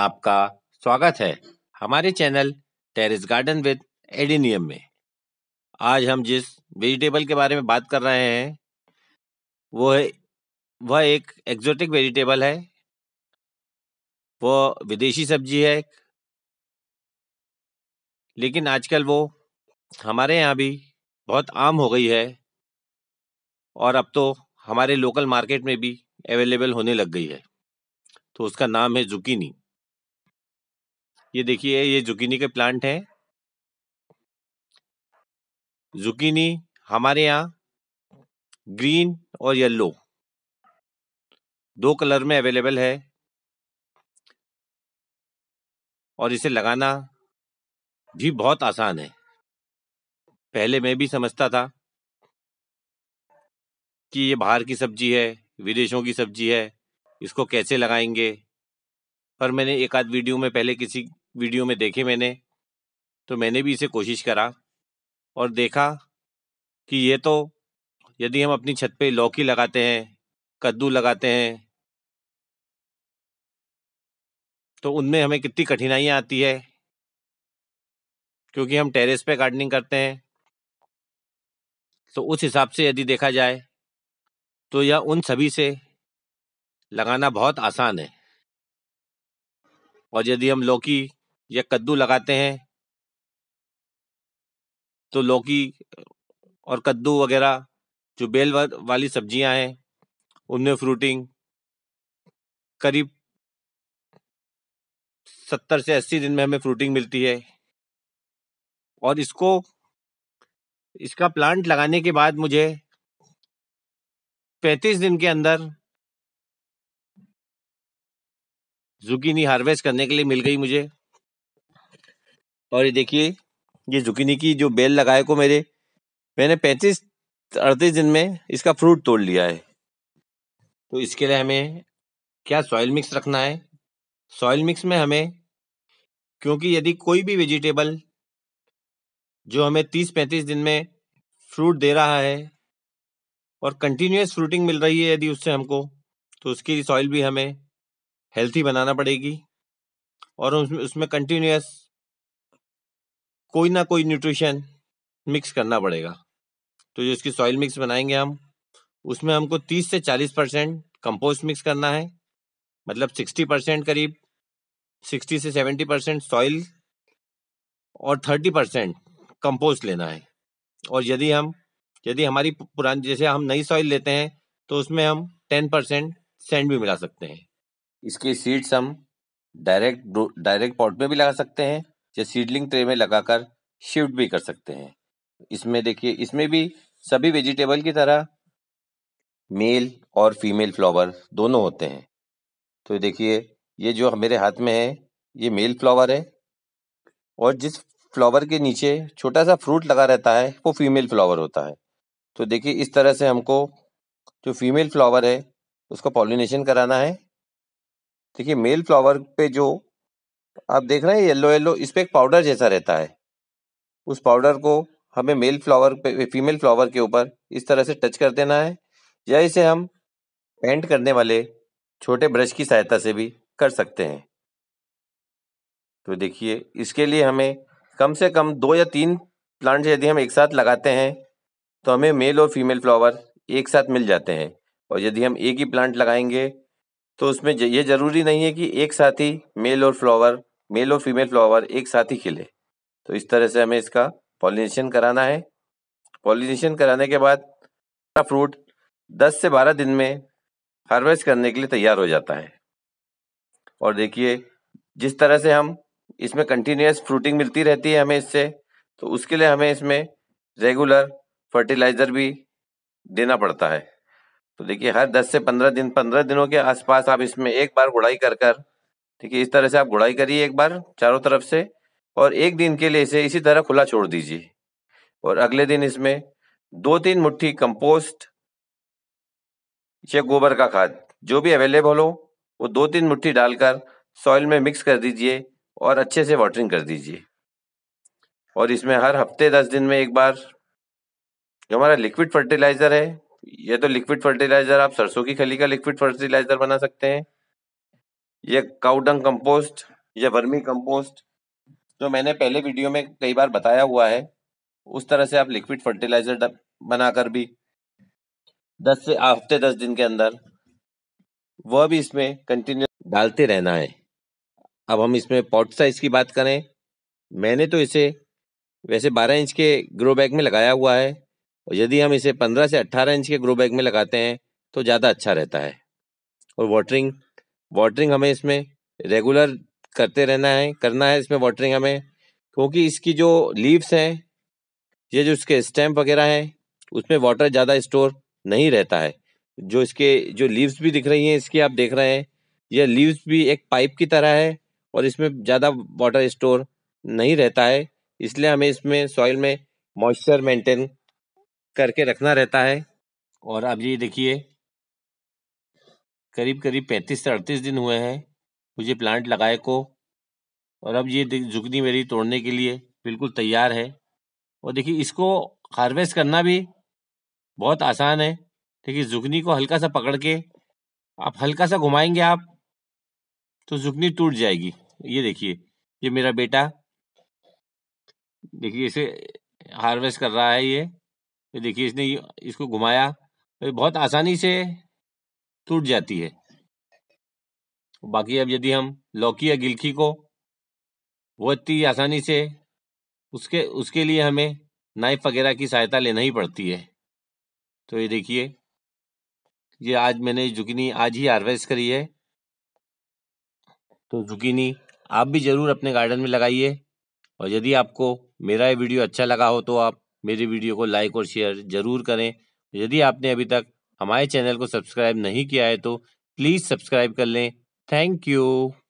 आपका स्वागत है हमारे channel terrace garden with adenium में आज हम जिस वेजिटेबल के बारे में बात कर रहे हैं वो है वह एक एक्जोटिक वेजिटेबल है वो विदेशी सब्जी है लेकिन आजकल वो हमारे यहाँ भी बहुत आम हो गई है और अब तो हमारे लोकल मार्केट में भी अवेलेबल होने लग गई है तो उसका नाम है जुकीनी ये देखिए ये जुकीनी के प्लांट हैं जुकीनी हमारे यहाँ ग्रीन और येलो दो कलर में अवेलेबल है और इसे लगाना भी बहुत आसान है पहले मैं भी समझता था कि ये बाहर की सब्जी है विदेशों की सब्जी है इसको कैसे लगाएंगे पर मैंने एक आध वीडियो में पहले किसी वीडियो में देखे मैंने तो मैंने भी इसे कोशिश करा और देखा कि ये तो यदि हम अपनी छत पे लौकी लगाते हैं कद्दू लगाते हैं तो उनमें हमें कितनी कठिनाइयाँ आती है क्योंकि हम टेरेस पे गार्डनिंग करते हैं तो उस हिसाब से यदि देखा जाए तो यह उन सभी से लगाना बहुत आसान है और यदि हम लौकी या कद्दू लगाते हैं तो लौकी और कद्दू वगैरह जो बेल वाली सब्जियां हैं उनमें फ्रूटिंग करीब सत्तर से अस्सी दिन में हमें फ्रूटिंग मिलती है और इसको इसका प्लांट लगाने के बाद मुझे पैंतीस दिन के अंदर जुकीनी हार्वेस्ट करने के लिए मिल गई मुझे और ये देखिए ये जुकीनी की जो बेल लगाए को मेरे मैंने पैंतीस अड़तीस दिन में इसका फ्रूट तोड़ लिया है तो इसके लिए हमें क्या सॉइल मिक्स रखना है सॉइल मिक्स में हमें क्योंकि यदि कोई भी वेजिटेबल जो हमें तीस पैंतीस दिन में फ्रूट दे रहा है और कंटिन्यूस फ्रूटिंग मिल रही है यदि उससे हमको तो उसकी सॉइल भी हमें हेल्थी बनाना पड़ेगी और उसमें उसमें कंटिन्यूस कोई ना कोई न्यूट्रिशन मिक्स करना पड़ेगा तो जो इसकी सॉइल मिक्स बनाएंगे हम उसमें हमको 30 से 40 परसेंट कंपोस्ट मिक्स करना है मतलब 60 परसेंट करीब 60 से 70 परसेंट सॉइल और 30 परसेंट कंपोस्ट लेना है और यदि हम यदि हमारी पुरानी जैसे हम नई सॉइल लेते हैं तो उसमें हम 10 परसेंट सेंड भी मिला सकते हैं इसके सीड्स हम डायरेक्ट डायरेक्ट पॉट में भी लगा सकते हैं या सीडलिंग ट्रे में लगाकर शिफ्ट भी कर सकते हैं इसमें देखिए इसमें भी सभी वेजिटेबल की तरह मेल और फीमेल फ्लावर दोनों होते हैं तो देखिए ये जो मेरे हाथ में है ये मेल फ्लावर है और जिस फ्लावर के नीचे छोटा सा फ्रूट लगा रहता है वो फीमेल फ्लावर होता है तो देखिए इस तरह से हमको जो फीमेल फ्लावर है उसका पॉलिनेशन कराना है देखिए मेल फ्लावर पे जो आप देख रहे हैं येलो येलो इस पर एक पाउडर जैसा रहता है उस पाउडर को हमें मेल फ्लावर पे फीमेल फ्लावर के ऊपर इस तरह से टच कर देना है या इसे हम पेंट करने वाले छोटे ब्रश की सहायता से भी कर सकते हैं तो देखिए इसके लिए हमें कम से कम दो या तीन प्लांट यदि हम एक साथ लगाते हैं तो हमें मेल और फीमेल फ्लावर एक साथ मिल जाते हैं और यदि हम एक ही प्लांट लगाएंगे तो उसमें ये ज़रूरी नहीं है कि एक साथ ही मेल और फ्लावर मेल और फीमेल फ्लावर एक साथ ही खिले तो इस तरह से हमें इसका पॉलिनेशन कराना है पॉलिनेशन कराने के बाद फ्रूट 10 से 12 दिन में हार्वेस्ट करने के लिए तैयार हो जाता है और देखिए जिस तरह से हम इसमें कंटिन्यूस फ्रूटिंग मिलती रहती है हमें इससे तो उसके लिए हमें इसमें रेगुलर फर्टिलाइज़र भी देना पड़ता है तो देखिए हर 10 से 15 दिन 15 दिनों के आसपास आप इसमें एक बार गुड़ाई कर कर ठीक है इस तरह से आप गुड़ाई करिए एक बार चारों तरफ से और एक दिन के लिए इसे इसी तरह खुला छोड़ दीजिए और अगले दिन इसमें दो तीन मुट्ठी कंपोस्ट या गोबर का खाद जो भी अवेलेबल हो वो दो तीन मुट्ठी डालकर सॉइल में मिक्स कर दीजिए और अच्छे से वाटरिंग कर दीजिए और इसमें हर हफ्ते दस दिन में एक बार जो हमारा लिक्विड फर्टिलाइज़र है ये तो लिक्विड फर्टिलाइजर आप सरसों की खली का लिक्विड फर्टिलाइजर बना सकते हैं ये काउडंग कंपोस्ट या वर्मी कंपोस्ट जो मैंने पहले वीडियो में कई बार बताया हुआ है उस तरह से आप लिक्विड फर्टिलाइजर बनाकर भी दस से हफ्ते दस दिन के अंदर वह भी इसमें कंटिन्यू डालते रहना है अब हम इसमें पॉट साइज की बात करें मैंने तो इसे वैसे 12 इंच के ग्रो बैग में लगाया हुआ है और यदि हम इसे 15 से 18 इंच के ग्रो बैग में लगाते हैं तो ज़्यादा अच्छा रहता है और वाटरिंग वाटरिंग हमें इसमें रेगुलर करते रहना है करना है इसमें वाटरिंग हमें क्योंकि इसकी जो लीव्स हैं ये जो इसके स्टैम्प वगैरह हैं उसमें वाटर ज़्यादा स्टोर नहीं रहता है जो इसके जो लीव्स भी दिख रही हैं इसकी आप देख रहे हैं यह लीव्स भी एक पाइप की तरह है और इसमें ज़्यादा वाटर स्टोर नहीं रहता है इसलिए हमें इसमें सॉइल में मॉइस्चर मेंटेन करके रखना रहता है और अब ये देखिए करीब करीब पैंतीस से अड़तीस दिन हुए हैं मुझे प्लांट लगाए को और अब ये झुकनी मेरी तोड़ने के लिए बिल्कुल तैयार है और देखिए इसको हार्वेस्ट करना भी बहुत आसान है देखिए झुकनी को हल्का सा पकड़ के आप हल्का सा घुमाएंगे आप तो झुकनी टूट जाएगी ये देखिए ये मेरा बेटा देखिए इसे हार्वेस्ट कर रहा है ये ये देखिए इसने इसको घुमाया तो बहुत आसानी से टूट जाती है बाकी अब यदि हम लौकी या गिलकी को वो इतनी आसानी से उसके उसके लिए हमें नाइफ वगैरह की सहायता लेना ही पड़ती है तो ये देखिए ये आज मैंने जुकीनी आज ही हार्वेस्ट करी है तो जुकीनी आप भी ज़रूर अपने गार्डन में लगाइए और यदि आपको मेरा ये वीडियो अच्छा लगा हो तो आप मेरी वीडियो को लाइक और शेयर जरूर करें यदि आपने अभी तक हमारे चैनल को सब्सक्राइब नहीं किया है तो प्लीज़ सब्सक्राइब कर लें थैंक यू